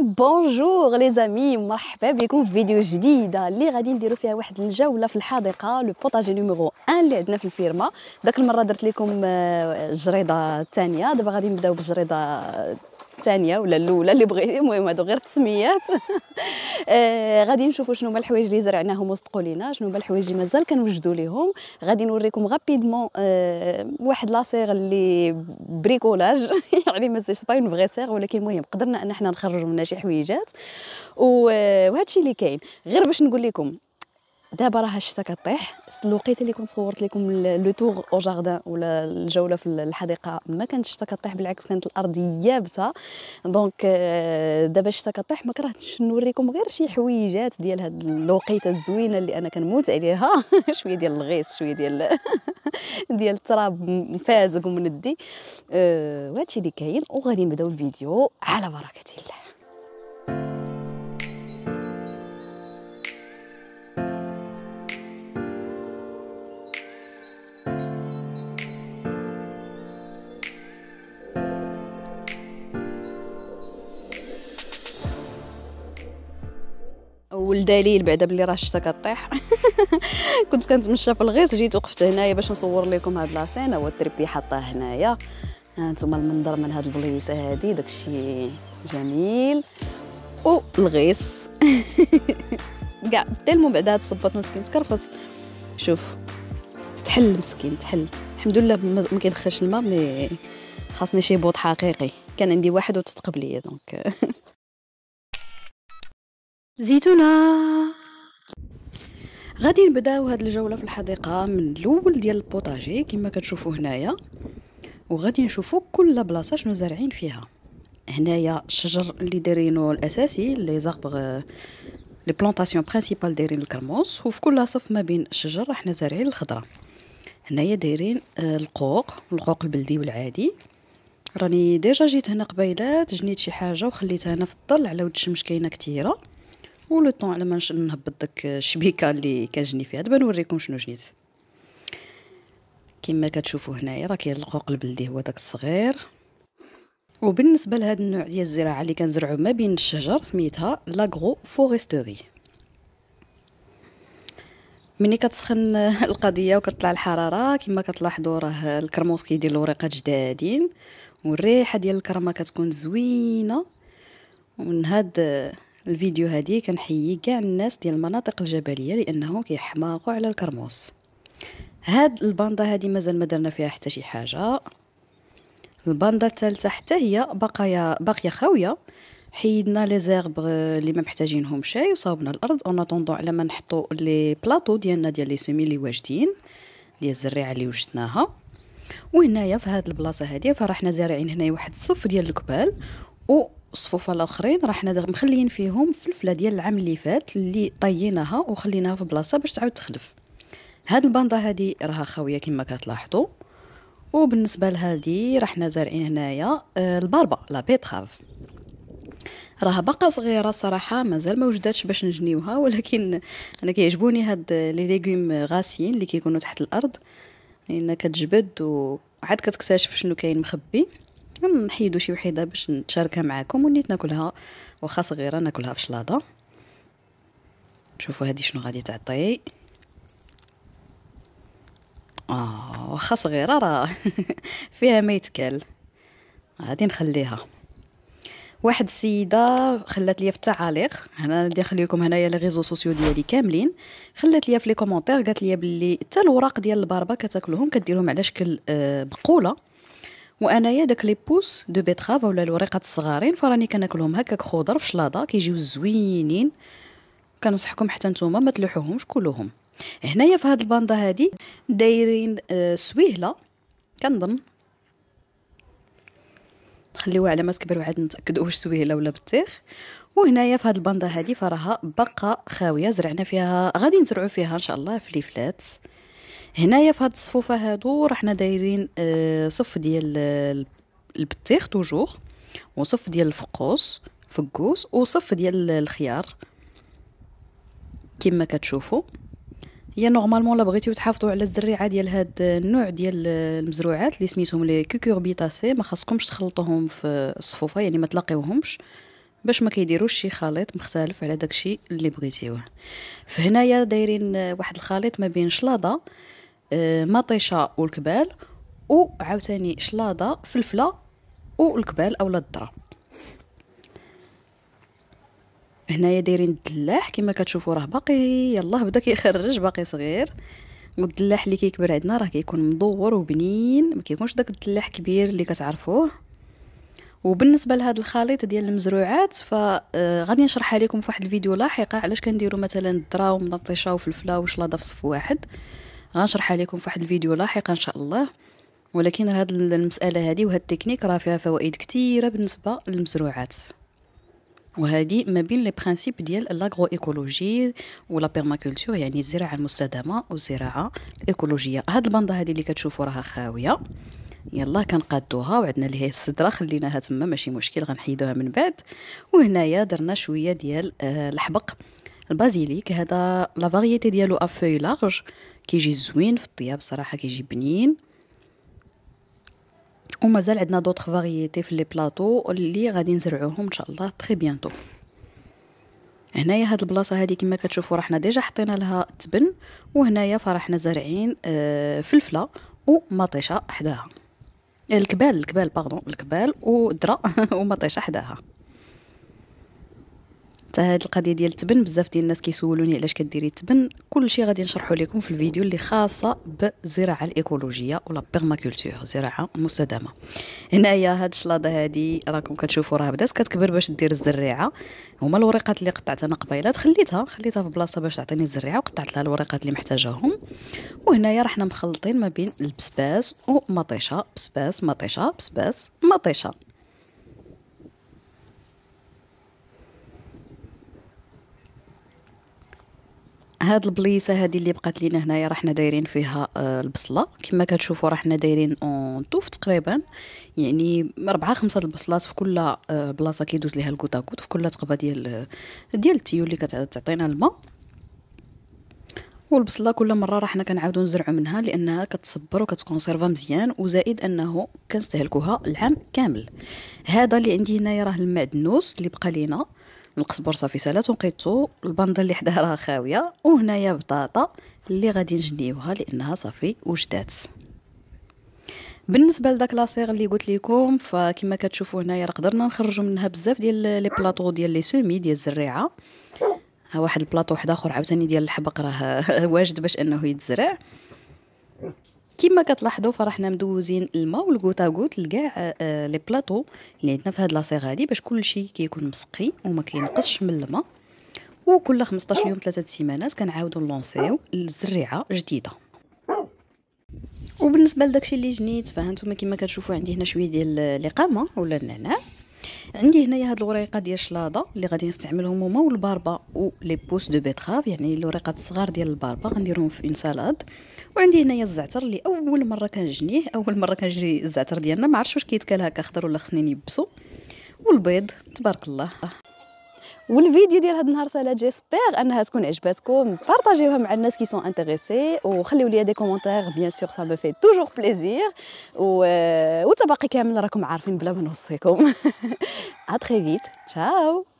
بونجور لي زامي مرحبا بكم في فيديو جديده اللي غادي نديرو فيها واحد الجوله في الحديقه لو بوطاجي نيميرو 1 اللي عندنا في الفيرما داك المره درت لكم جريده ثانيه دابا غادي نبداو بجريده الثانيه ولا الاولى اللي بغيتي المهم هادو غير تسميات آه، غادي نشوفوا شنو هما الحوايج اللي زرعناهم وسط قولينا شنو هما الحوايج اللي مازال كنوجدوا ليهم غادي نوريكم غابيدمون آه واحد لاسيغ اللي بريكولاج يعني مازال سي با اون فغي سيغ ولكن المهم قدرنا ان احنا نخرجوا منها شي حويجات الشيء آه، اللي كاين غير باش نقول لكم دابا راه الشتا كطيح الوقيته اللي كنت صورت لكم لو تور او جاردان ولا الجوله في الحديقه ما كانت الشتا كطيح بالعكس كانت الارض يابسه دونك آه، دابا الشتا كطيح ما كرهتش نوريكم غير شي حويجات ديال هاد الوقيته الزوينه اللي انا كنموت عليها شويه ديال الغيص شويه ديال ديال التراب مفازق ومندي آه، وهادشي اللي كاين وغادي نبداو الفيديو على بركه الله والدليل بعدا بلي راه الشتا كطيح كنت كنتمشى في الغيص جيت وقفت هنايا باش نصور لكم هاد لاسين هو التربي حطاه هنايا هانتوما المنظر من هاد البليصه هادي داكشي جميل او الغيص كاع تلم بعدا تصبط مسكين تكرفص شوف تحل مسكين تحل الحمد لله ما كيدخلش الماء مي خاصني شي بوط حقيقي كان عندي واحد وتتقبليه دونك زيتونا غادي نبداو هاد الجوله في الحديقه من الاول ديال البوطاجي كما كتشوفوا هنايا وغادي نشوفوا كل بلاصه شنو زارعين فيها هنايا الشجر اللي دايرينو الاساسي لي زاربغ لي بلانطاسيون برينسيبال دايرين الكرموس وفي كل صف ما بين الشجر حنا زارعين الخضره هنايا دايرين آه، القوق القوق البلدي والعادي راني ديجا جيت هنا قبيلات جنيت شي حاجه وخليتها هنا في الظل على ود الشمس كاينه كثيره ولو طون على ما نهبط داك الشبيكه اللي كنجني فيها دابا نوريكم شنو جنيت كما كتشوفوا هنايا راه كاين القوق البلدي هو داك الصغير وبالنسبه لهذا النوع ديال الزراعه اللي كنزرعو ما بين الشجر سميتها لاغرو فورستوري ملي كتسخن القضيه وكتطلع الحراره كما كتلاحظوا راه الكرموس كيدير الوريقات جدادين والريحه ديال الكرمه كتكون زوينه ومن هاد الفيديو هذه كنحيي كاع الناس ديال المناطق الجبليه لانهم كيحماقوا على الكرموس هاد الباندا هذه مازال ما درنا فيها حتى شي حاجه الباندا الثالثه حتى هي بقايا باقيه خاويه حيدنا لي زيرب اللي ما محتاجينهم شي وصاوبنا الارض اون اتوندو على ما نحطو لي بلاطو ديالنا ديال لي سومي اللي واجدين ديال الزريعه اللي وجدناها وهنايا في هاد البلاصه هادي فرحنا زارعين هنايا واحد الصف ديال الكبال و الصفوفه الاخرين راه حنا مخليين فيهم فلفله ديال العام اللي فات اللي طيناها وخليناها في بلاصه باش تعاود تخلف هاد الباندا هادي راها خاويه كما كتلاحظوا وبالنسبه لهادي راه حنا زارعين هنايا آه، الباربا لا بيتراف راها باقا صغيره صراحه مازال ما وجداتش باش نجنيوها ولكن انا كيعجبوني هاد لي ليغوم غاسيين اللي كيكونوا تحت الارض لان كتجبد وعاد كتكتشف شنو كاين مخبي نحيدو شي وحيده باش نتشاركها معاكم ونيت ناكلها واخا صغيره ناكلها في شلاضه شوفوا هادي شنو غادي تعطي اه واخا صغيره راه فيها ما يتكال غادي نخليها واحد السيده خلات لي في التعاليق انا غادي نخليكم هنايا لي ريزو سوسيو ديالي كاملين خلات لي في لي كومونتير قالت لي بلي حتى الوراق ديال الباربه كتاكلهم كديرهم على شكل آه، بقوله وانا داك لي بوس دو بيتراف ولا الوريقات الصغارين فراني كناكلهم هكاك خضر في شلاضه كيجيو زوينين كنصحكم حتى نتوما ما تلوحوهمش كلوهم هنايا في هاد الباندا هادي دايرين آه سويهله كنظن خليوها على ما تكبر وعاد نتاكدوا واش سويهله ولا بطيخ وهنايا في هاد الباندا هادي فراها بقى خاويه زرعنا فيها غادي نزرعوا فيها ان شاء الله فليفلات هنايا في هاد الصفوفه هادو رحنا دايرين آه، صف ديال آه، البطيخ توجور وصف ديال الفقوس فقوس وصف ديال الخيار كما كتشوفوا هي نورمالمون لا بغيتيو تحافظوا على الزريعه ديال هاد النوع ديال المزروعات اللي سميتهم لي كوكوربيتاسي ما خاصكمش تخلطوهم في الصفوفه يعني ما تلاقيوهمش باش ما كيديروش شي خليط مختلف على داكشي اللي بغيتيوه فهنايا دايرين آه، واحد الخليط ما بين شلاضه آه، مطيشه والكبال وعاوتاني شلاضه فلفله والكبال اولا الذره هنايا دايرين الدلاح كما كتشوفوا راه باقي يلاه بدا كيخرج باقي صغير والدلاح اللي كيكبر عندنا راه كيكون مدور وبنين ما كيكونش داك الدلاح كبير اللي كتعرفوه وبالنسبه لهذا الخليط ديال المزروعات فغادي آه، نشرحها لكم في واحد الفيديو لاحقه علاش كنديروا مثلا الذره ومطيشه وفلفله وشلاضه في صف واحد غنشرحها لكم في واحد الفيديو لاحقا ان شاء الله ولكن هاد المساله هادي وهاد التكنيك راه فيها فوائد كثيره بالنسبه للمزروعات وهذه ما بين لي برينسيپ ديال لاغرو ايكولوجي ولا بيرماكولتور يعني الزراعه المستدامه والزراعه الايكولوجيه هاد البنده هادي اللي كتشوفوا راها خاويه يلا كنقادوها وعندنا اللي هي الصدره خليناها تما ماشي مشكل غنحيدوها من بعد وهنايا درنا شويه ديال آه، الحبق البازيليك هذا لا فاريتي ديالو افوي لارج كيجي زوين في الطياب صراحه كيجي بنين ومازال عندنا دوطخ فاريتي في لي بلاطو اللي غادي نزرعوهم ان شاء الله تري بيانتو هنايا هاد البلاصه هادي كما كتشوفوا حنا ديجا حطينا لها تبن وهنايا فرحنا زارعين آه، فلفله ومطيشه حداها الكبال الكبال باردون الكبال ودرا ومطيشه حداها حتى هاد القضيه ديال التبن بزاف ديال الناس كيسولوني علاش كديري التبن كلشي غادي نشرحه لكم في الفيديو اللي خاصه بالزراعه الايكولوجيه ولا بيرماكولتور زراعه مستدامه هنايا هاد الشلاضه هادي راكم كتشوفوا راه بدات كتكبر باش دير الزريعه هما الوريقات اللي قطعت انا قبيلات خليتها خليتها في بلاصه باش تعطيني الزريعه وقطعت لها الوريقات اللي محتاجاهم وهنايا راه حنا مخلطين ما بين البسباس ومطيشه بسباس مطيشه بسباس مطيشه هاد البليصه هادي اللي بقات لينا هنايا راه حنا دايرين فيها آه، البصله كما كتشوفوا راه حنا دايرين اون طوف تقريبا يعني ربعة خمسة البصلات في كل آه، بلاصه كيدوز ليها الكوتاكوت في كل تقبه ديال آه، ديال التيو اللي كتعطينا الماء والبصله كل مره راه حنا كنعاودو نزرعو منها لانها كتصبر وكتكونسيرفا مزيان وزائد انه كنستهلكوها العام كامل هذا اللي عندي هنايا راه المعدنوس اللي بقى لينا القزبر صافي سلات ونقيتو الباندا اللي حداها راه خاويه وهنايا بطاطا اللي غادي نجنيوها لانها صافي وجدات بالنسبه لداك لاصيغ اللي قلت لكم فكما كتشوفوا هنايا راه قدرنا نخرجوا منها بزاف ديال لي بلاطو ديال لي سومي ديال الزريعه ها واحد البلاطو واحد اخر عاوتاني ديال الحبق راه واجد باش انه يتزرع كما كتلاحظوا فرحنا مدوزين الماء والكوطا كوت لكاع آه، آه، لي بلاطو اللي عندنا في هاد لاصيغ هادي باش كلشي كيكون مسقي وما كينقصش من الماء وكل 15 يوم ثلاثة سيمانات كنعاودو نلونسيو الزريعه جديده وبالنسبه لداكشي اللي جنيت فهانتوما كما كتشوفوا عندي هنا شويه ديال القامه ولا النعناع عندي هنايا هاد الوريقه ديال الشلاضه اللي غادي نستعملهم هما والباربا ولي بوس دو بيتراف يعني الوريقات الصغار ديال الباربا غنديرهم في اون سالاد وعندي هنايا الزعتر اللي اول مره كنجنيه اول مره كنجري الزعتر ديالنا ما عرفتش واش كيتكال هكا خضر ولا خصني نيبسو والبيض تبارك الله والفيديو ديال هذا النهار سالا جيسبيغ انها تكون عجباتكم بارطاجيوها مع الناس كي سون انتريسي وخليو لي دي كومونتير بيان سور سا مي في توجور بليزير و وتبقى كامل راكم عارفين بلا ما نوصيكم ا تري فيت تشاو